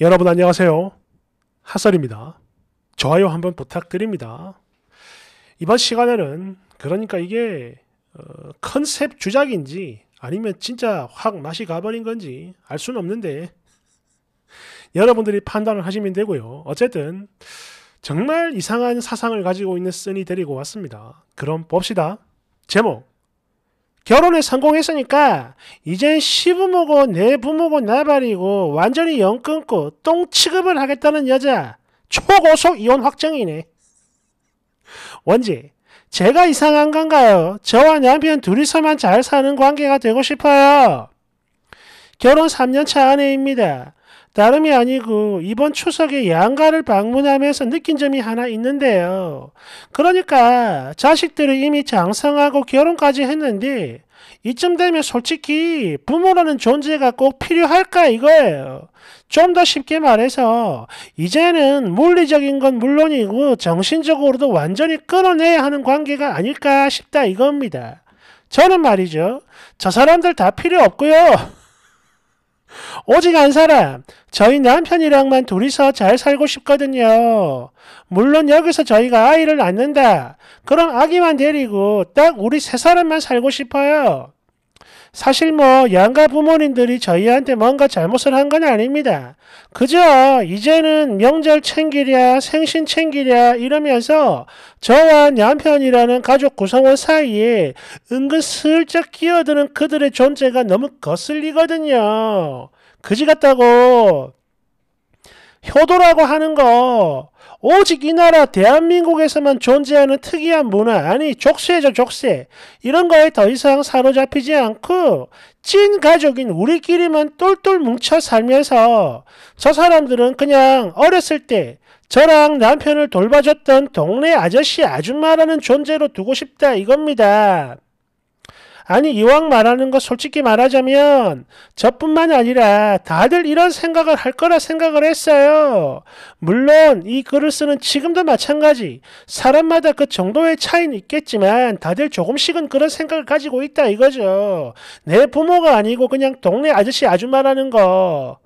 여러분 안녕하세요. 하설입니다. 좋아요 한번 부탁드립니다. 이번 시간에는 그러니까 이게 어, 컨셉 주작인지 아니면 진짜 확 맛이 가버린 건지 알 수는 없는데 여러분들이 판단을 하시면 되고요. 어쨌든 정말 이상한 사상을 가지고 있는 쓴이 데리고 왔습니다. 그럼 봅시다. 제목 결혼에 성공했으니까 이젠 시부모고 내 부모고 나발이고 완전히 영 끊고 똥 취급을 하겠다는 여자 초고속 이혼 확정이네. 원지 제가 이상한 건가요? 저와 남편 둘이서만 잘 사는 관계가 되고 싶어요. 결혼 3년차 아내입니다. 다름이 아니고 이번 추석에 양가를 방문하면서 느낀 점이 하나 있는데요. 그러니까 자식들을 이미 장성하고 결혼까지 했는데 이쯤 되면 솔직히 부모라는 존재가 꼭 필요할까 이거예요. 좀 더 쉽게 말해서 이제는 물리적인 건 물론이고 정신적으로도 완전히 끊어내야 하는 관계가 아닐까 싶다 이겁니다. 저는 말이죠. 저 사람들 다 필요 없고요. 오직 한 사람, 저희 남편이랑만 둘이서 잘 살고 싶거든요. 물론 여기서 저희가 아이를 낳는다. 그럼 아기만 데리고 딱 우리 세 사람만 살고 싶어요. 사실 뭐 양가 부모님들이 저희한테 뭔가 잘못을 한 건 아닙니다. 그저 이제는 명절 챙기랴 생신 챙기랴 이러면서 저와 남편이라는 가족 구성원 사이에 은근슬쩍 끼어드는 그들의 존재가 너무 거슬리거든요. 그지 같다고 효도라고 하는 거 오직 이 나라 대한민국에서만 존재하는 특이한 문화, 아니 족쇄죠 족쇄. 이런 거에 더 이상 사로잡히지 않고 찐 가족인 우리끼리만 똘똘 뭉쳐 살면서 저 사람들은 그냥 어렸을 때 저랑 남편을 돌봐줬던 동네 아저씨 아줌마라는 존재로 두고 싶다 이겁니다. 아니 이왕 말하는 거 솔직히 말하자면 저뿐만 아니라 다들 이런 생각을 할 거라 생각을 했어요. 물론 이 글을 쓰는 지금도 마찬가지 사람마다 그 정도의 차이는 있겠지만 다들 조금씩은 그런 생각을 가지고 있다 이거죠. 내 부모가 아니고 그냥 동네 아저씨 아줌마라는 거.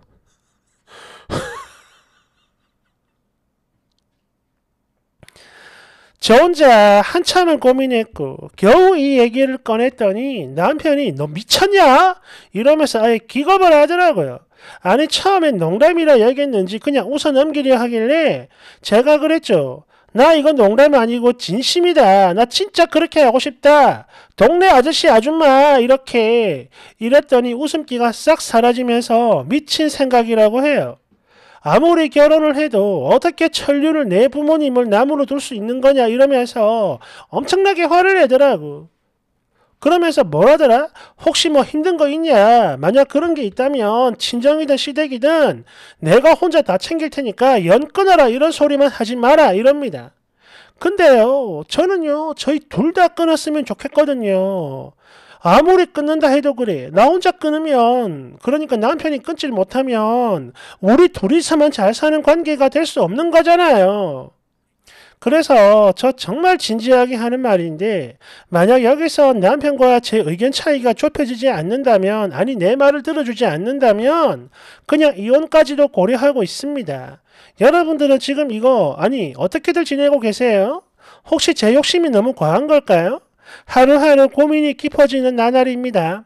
저 혼자 한참을 고민했고 겨우 이 얘기를 꺼냈더니 남편이 너 미쳤냐? 이러면서 아예 기겁을 하더라고요. 아니 처음엔 농담이라 여겼는지 그냥 웃어 넘기려 하길래 제가 그랬죠. 나 이건 농담 아니고 진심이다. 나 진짜 그렇게 하고 싶다. 동네 아저씨 아줌마 이렇게 이랬더니 웃음기가 싹 사라지면서 미친 생각이라고 해요. 아무리 결혼을 해도 어떻게 천류를내 부모님을 나무로둘 수 있는 거냐 이러면서 엄청나게 화를 내더라고. 그러면서 뭐라더라? 혹시 뭐 힘든 거 있냐? 만약 그런 게 있다면 친정이든 시댁이든 내가 혼자 다 챙길 테니까 연 끊어라 이런 소리만 하지 마라 이럽니다. 근데요 저는요 저희 둘 다 끊었으면 좋겠거든요. 아무리 끊는다 해도 그래. 나 혼자 끊으면 그러니까 남편이 끊질 못하면 우리 둘이서만 잘 사는 관계가 될 수 없는 거잖아요. 그래서 저 정말 진지하게 하는 말인데 만약 여기서 남편과 제 의견 차이가 좁혀지지 않는다면 아니 내 말을 들어주지 않는다면 그냥 이혼까지도 고려하고 있습니다. 여러분들은 지금 이거 아니 어떻게들 지내고 계세요? 혹시 제 욕심이 너무 과한 걸까요? 하루하루 고민이 깊어지는 나날입니다.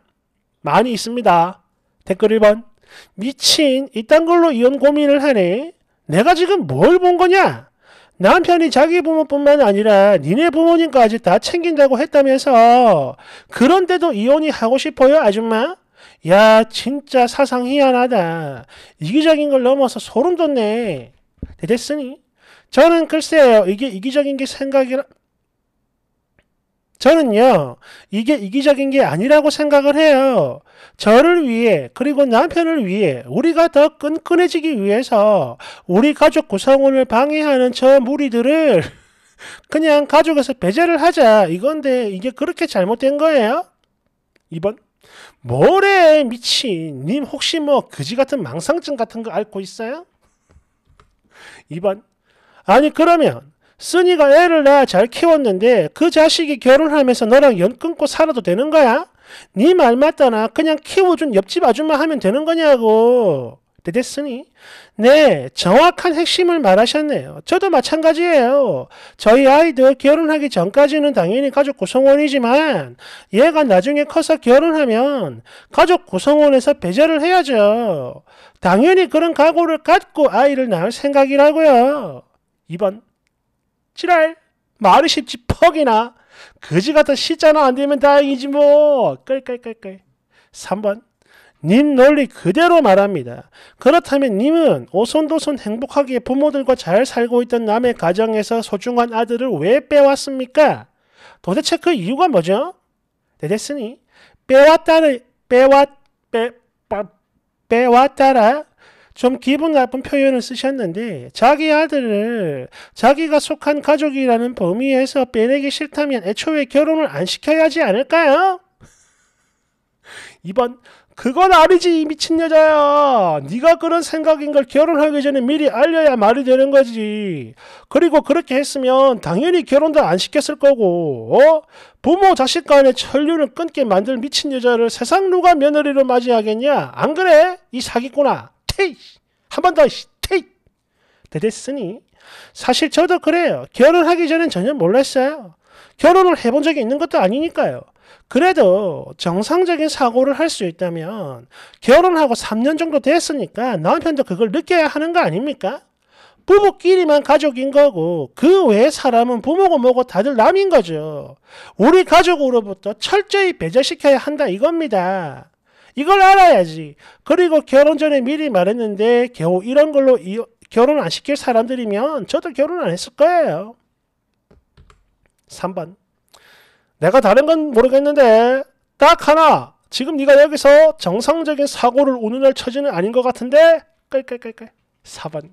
많이 있습니다. 댓글 1번 미친 이딴 걸로 이혼 고민을 하네. 내가 지금 뭘 본 거냐? 남편이 자기 부모뿐만 아니라 니네 부모님까지 다 챙긴다고 했다면서 그런데도 이혼이 하고 싶어요 아줌마? 야 진짜 사상 희한하다. 이기적인 걸 넘어서 소름 돋네. 됐으니 저는 글쎄요 이게 이기적인 게 생각이라 저는요, 이게 이기적인 게 아니라고 생각을 해요. 저를 위해, 그리고 남편을 위해, 우리가 더 끈끈해지기 위해서, 우리 가족 구성원을 방해하는 저 무리들을, 그냥 가족에서 배제를 하자. 이건데, 이게 그렇게 잘못된 거예요? 2번. 뭐래, 미친. 님 혹시 뭐, 그지 같은 망상증 같은 거 앓고 있어요? 2번. 아니, 그러면, 쓰니가 애를 낳아 잘 키웠는데 그 자식이 결혼하면서 너랑 연 끊고 살아도 되는 거야? 네말 맞다나 그냥 키워준 옆집 아줌마 하면 되는 거냐고. 됐으니 네 정확한 핵심을 말하셨네요 저도 마찬가지예요 저희 아이들 결혼하기 전까지는 당연히 가족 구성원이지만 얘가 나중에 커서 결혼하면 가족 구성원에서 배제를 해야죠 당연히 그런 각오를 갖고 아이를 낳을 생각이라고요 2번 지랄 말이 쉽지 퍽이나 거지 같은 시자나 안 되면 다행이지 뭐 끌끌끌끌 3번 님 논리 그대로 말합니다. 그렇다면 님은 오손도손 행복하게 부모들과 잘 살고 있던 남의 가정에서 소중한 아들을 왜 빼왔습니까? 도대체 그 이유가 뭐죠? 네, 됐으니 빼왔다를 빼왔 빼, 빼, 빼왔다라 좀 기분 나쁜 표현을 쓰셨는데 자기 아들을 자기가 속한 가족이라는 범위에서 빼내기 싫다면 애초에 결혼을 안 시켜야 하지 않을까요? 이번 그건 아니지 미친 여자야 네가 그런 생각인 걸 결혼하기 전에 미리 알려야 말이 되는 거지 그리고 그렇게 했으면 당연히 결혼도 안 시켰을 거고 어? 부모 자식 간의 천륜을 끊게 만들 미친 여자를 세상 누가 며느리로 맞이하겠냐 안 그래? 이 사기꾼아 테이 한번더 테이 그랬으니 사실 저도 그래요. 결혼하기 전엔 전혀 몰랐어요. 결혼을 해본 적이 있는 것도 아니니까요. 그래도 정상적인 사고를 할 수 있다면 결혼하고 3년 정도 됐으니까 남편도 그걸 느껴야 하는 거 아닙니까? 부부끼리만 가족인 거고 그 외의 사람은 부모고 뭐고 다들 남인 거죠. 우리 가족으로부터 철저히 배제시켜야 한다 이겁니다. 이걸 알아야지. 그리고 결혼 전에 미리 말했는데 겨우 이런 걸로 이, 결혼 안 시킬 사람들이면 저도 결혼 안 했을 거예요. 3번. 내가 다른 건 모르겠는데 딱 하나. 지금 네가 여기서 정상적인 사고를 우는 날 처지는 아닌 것 같은데? 깔깔깔깔. 4번.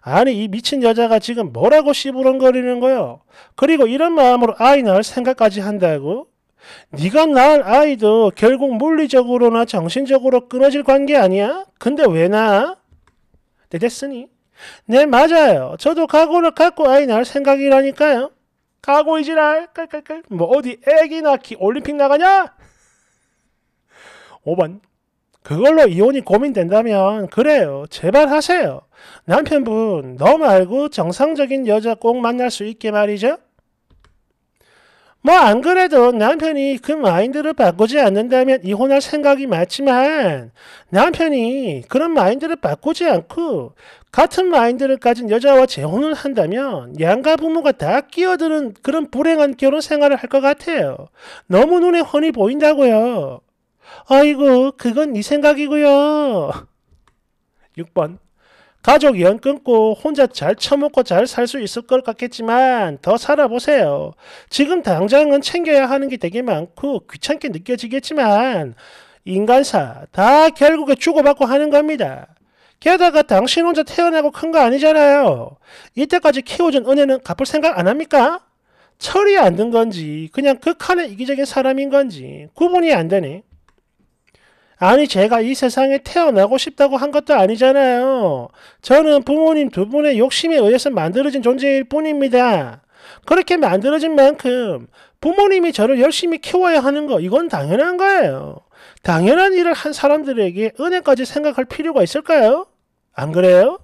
아니 이 미친 여자가 지금 뭐라고 씨부렁거리는 거요? 그리고 이런 마음으로 아이 낳을 생각까지 한다고? 네가 날 아이도 결국 물리적으로나 정신적으로 끊어질 관계 아니야? 근데 왜 나? 네, 됐으니. 네, 맞아요. 저도 각오를 갖고 아이 날 생각이라니까요. 각오이지랄, 깔깔깔. 뭐 어디 애기 낳기 올림픽 나가냐? 5번. 그걸로 이혼이 고민된다면 그래요. 제발 하세요. 남편분 너말고 정상적인 여자 꼭 만날 수 있게 말이죠. 뭐안 그래도 남편이 그 마인드를 바꾸지 않는다면 이혼할 생각이 많지만 남편이 그런 마인드를 바꾸지 않고 같은 마인드를 가진 여자와 재혼을 한다면 양가 부모가 다 끼어드는 그런 불행한 결혼 생활을 할 것 같아요. 너무 눈에 훤히 보인다고요. 아이고 그건 이 네 생각이고요. 6번 가족 연 끊고 혼자 잘 처먹고 잘 살 수 있을 것 같겠지만 더 살아보세요. 지금 당장은 챙겨야 하는 게 되게 많고 귀찮게 느껴지겠지만 인간사 다 결국에 주고받고 하는 겁니다. 게다가 당신 혼자 태어나고 큰 거 아니잖아요. 이때까지 키워준 은혜는 갚을 생각 안 합니까? 철이 안 든 건지 그냥 극한의 이기적인 사람인 건지 구분이 안 되네. 아니 제가 이 세상에 태어나고 싶다고 한 것도 아니잖아요. 저는 부모님 두 분의 욕심에 의해서 만들어진 존재일 뿐입니다. 그렇게 만들어진 만큼 부모님이 저를 열심히 키워야 하는 거 이건 당연한 거예요. 당연한 일을 한 사람들에게 은혜까지 생각할 필요가 있을까요? 안 그래요?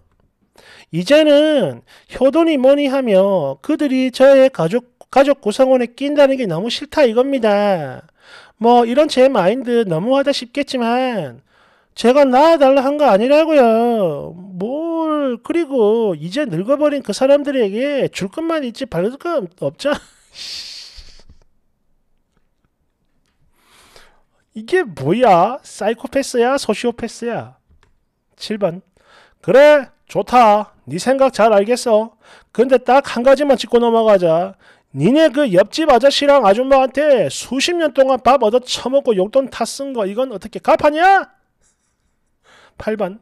이제는 효도니 뭐니 하며 그들이 저의 가족, 가족 구성원에 낀다는 게 너무 싫다 이겁니다. 뭐 이런 제 마인드 너무하다 싶겠지만 제가 나아달라 한 거 아니라고요. 뭘 그리고 이제 늙어버린 그 사람들에게 줄 것만 있지 받을 거없죠 이게 뭐야? 사이코패스야? 소시오패스야? 7번. 그래, 좋다. 네 생각 잘 알겠어. 근데 딱 한 가지만 짚고 넘어가자. 니네 그 옆집 아저씨랑 아줌마한테 수십 년 동안 밥 얻어 처먹고 용돈 타쓴거 이건 어떻게 갚아냐? 8번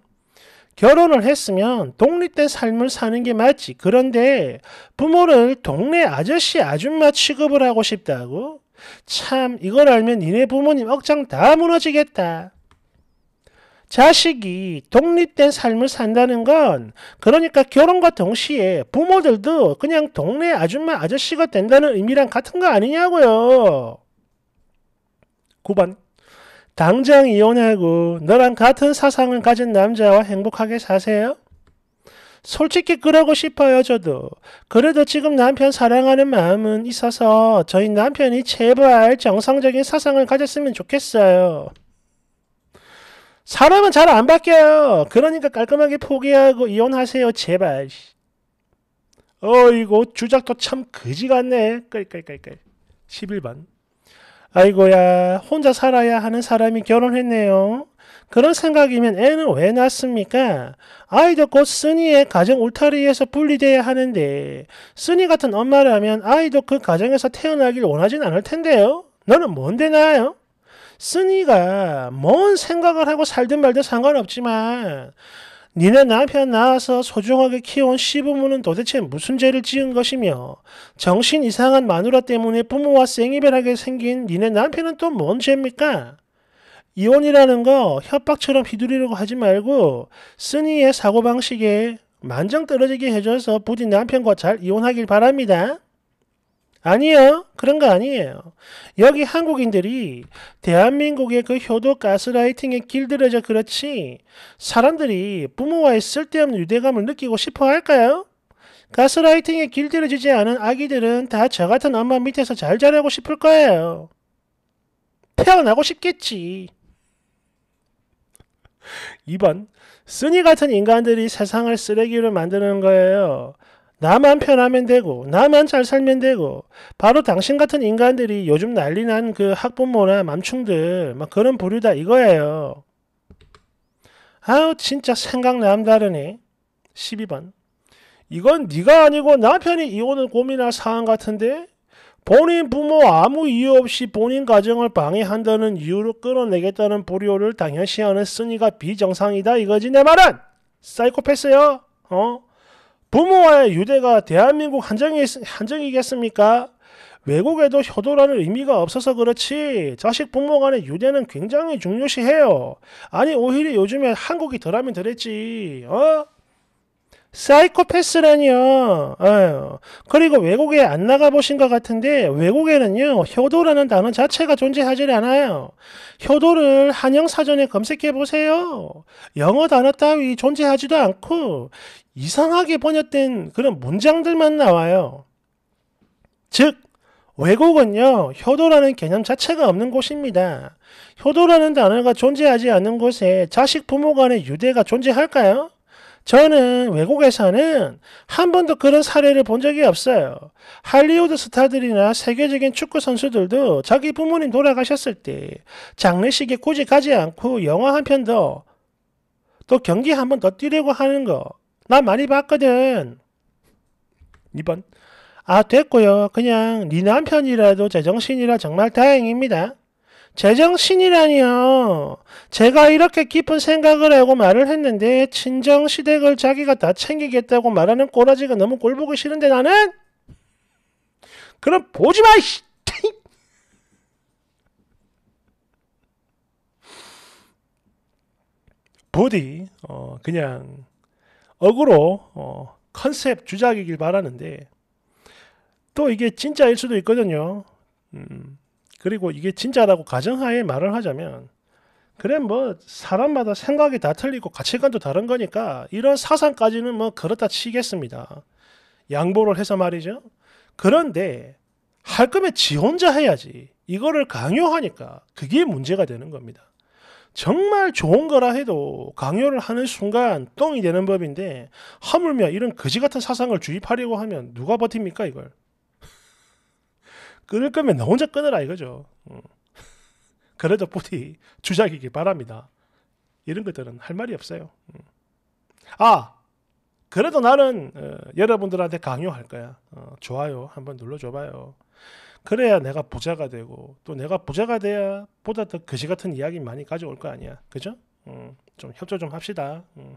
결혼을 했으면 독립된 삶을 사는 게 맞지. 그런데 부모를 동네 아저씨 아줌마 취급을 하고 싶다고? 참 이걸 알면 니네 부모님 억장 다 무너지겠다. 자식이 독립된 삶을 산다는 건 그러니까 결혼과 동시에 부모들도 그냥 동네 아줌마 아저씨가 된다는 의미랑 같은 거 아니냐고요. 9번 당장 이혼하고 너랑 같은 사상을 가진 남자와 행복하게 사세요? 솔직히 그러고 싶어요, 저도. 그래도 지금 남편 사랑하는 마음은 있어서 저희 남편이 제발 정상적인 사상을 가졌으면 좋겠어요. 사람은 잘 안 바뀌어요. 그러니까 깔끔하게 포기하고 이혼하세요. 제발. 어이고 주작도 참 그지 같네. 끌끌끌끌. 11번. 아이고야 혼자 살아야 하는 사람이 결혼했네요. 그런 생각이면 애는 왜 낳습니까? 아이도 곧 쓰니의 가정 울타리에서 분리돼야 하는데 쓰니 같은 엄마라면 아이도 그 가정에서 태어나길 원하진 않을 텐데요. 너는 뭔데 나요? 쓰니가 뭔 생각을 하고 살든 말든 상관없지만 니네 남편 낳아서 소중하게 키운 시부모는 도대체 무슨 죄를 지은 것이며 정신 이상한 마누라 때문에 부모와 생이별하게 생긴 니네 남편은 또 뭔 죄입니까? 이혼이라는 거 협박처럼 휘두르려고 하지 말고 쓰니의 사고방식에 만정 떨어지게 해줘서 부디 남편과 잘 이혼하길 바랍니다. 아니요. 그런 거 아니에요. 여기 한국인들이 대한민국의 그 효도 가스라이팅에 길들여져 그렇지 사람들이 부모와의 쓸데없는 유대감을 느끼고 싶어 할까요? 가스라이팅에 길들여지지 않은 아기들은 다 저 같은 엄마 밑에서 잘 자라고 싶을 거예요. 태어나고 싶겠지. 2번 쓰니 같은 인간들이 세상을 쓰레기로 만드는 거예요. 나만 편하면 되고 나만 잘 살면 되고 바로 당신 같은 인간들이 요즘 난리난 그 학부모나 맘충들 막 그런 부류다 이거예요. 아우 진짜 생각 남다르네. 12번 이건 네가 아니고 남편이 이혼을 고민할 사항 같은데 본인 부모 아무 이유 없이 본인 가정을 방해한다는 이유로 끌어내겠다는 부류를 당연시하는 쓰니가 비정상이다 이거지 내 말은 사이코패스요 어 부모와의 유대가 대한민국 한정이, 한정이겠습니까? 외국에도 효도라는 의미가 없어서 그렇지 자식 부모 간의 유대는 굉장히 중요시해요. 아니 오히려 요즘에 한국이 덜하면 덜했지. 어? 사이코패스라니요. 아 그리고 외국에 안 나가보신 것 같은데 외국에는요 효도라는 단어 자체가 존재하지 않아요. 효도를 한영사전에 검색해보세요. 영어 단어 따위 존재하지도 않고 이상하게 번역된 그런 문장들만 나와요. 즉 외국은요, 효도라는 개념 자체가 없는 곳입니다. 효도라는 단어가 존재하지 않는 곳에 자식 부모 간의 유대가 존재할까요? 저는 외국에서는 한 번도 그런 사례를 본 적이 없어요. 할리우드 스타들이나 세계적인 축구 선수들도 자기 부모님 돌아가셨을 때 장례식에 굳이 가지 않고 영화 한 편더또 경기 한 번 더 뛰려고 하는 거 난 많이 봤거든. 2번 아 됐고요. 그냥 네 남편이라도 제정신이라 정말 다행입니다. 제정신이라니요. 제가 이렇게 깊은 생각을 하고 말을 했는데 친정 시댁을 자기가 다 챙기겠다고 말하는 꼬라지가 너무 꼴 보기 싫은데 나는 그럼 보지 마. 이씨. 부디 어 그냥 억으로 어 컨셉 주작이길 바라는데 또 이게 진짜일 수도 있거든요. 음, 그리고 이게 진짜라고 가정하에 말을 하자면 그래 뭐 사람마다 생각이 다 틀리고 가치관도 다른 거니까 이런 사상까지는 뭐 그렇다 치겠습니다. 양보를 해서 말이죠. 그런데 할 거면 지 혼자 해야지. 이거를 강요하니까 그게 문제가 되는 겁니다. 정말 좋은 거라 해도 강요를 하는 순간 똥이 되는 법인데 하물며 이런 거지 같은 사상을 주입하려고 하면 누가 버팁니까 이걸? 끊을 거면 나 혼자 끊으라 이거죠. 음. 그래도 부디 주작이기 바랍니다. 이런 것들은 할 말이 없어요. 음. 아, 그래도 나는 어, 여러분들한테 강요할 거야. 어, 좋아요. 한번 눌러줘봐요. 그래야 내가 부자가 되고 또 내가 부자가 돼야 보다 더 거시 같은 이야기 많이 가져올 거 아니야. 그죠? 음, 좀 협조 좀 합시다. 음.